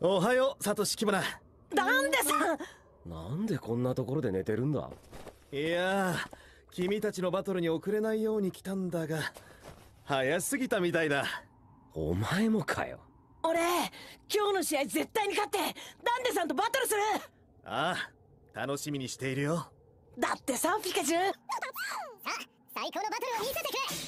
おはようサトシキバナダンデさんなんでこんなところで寝てるんだいや君たちのバトルに遅れないように来たんだが早すぎたみたいだお前もかよ俺今日の試合絶対に勝ってダンデさんとバトルするああ楽しみにしているよだってさフィカチュウさあ最高のバトルを見せてくれ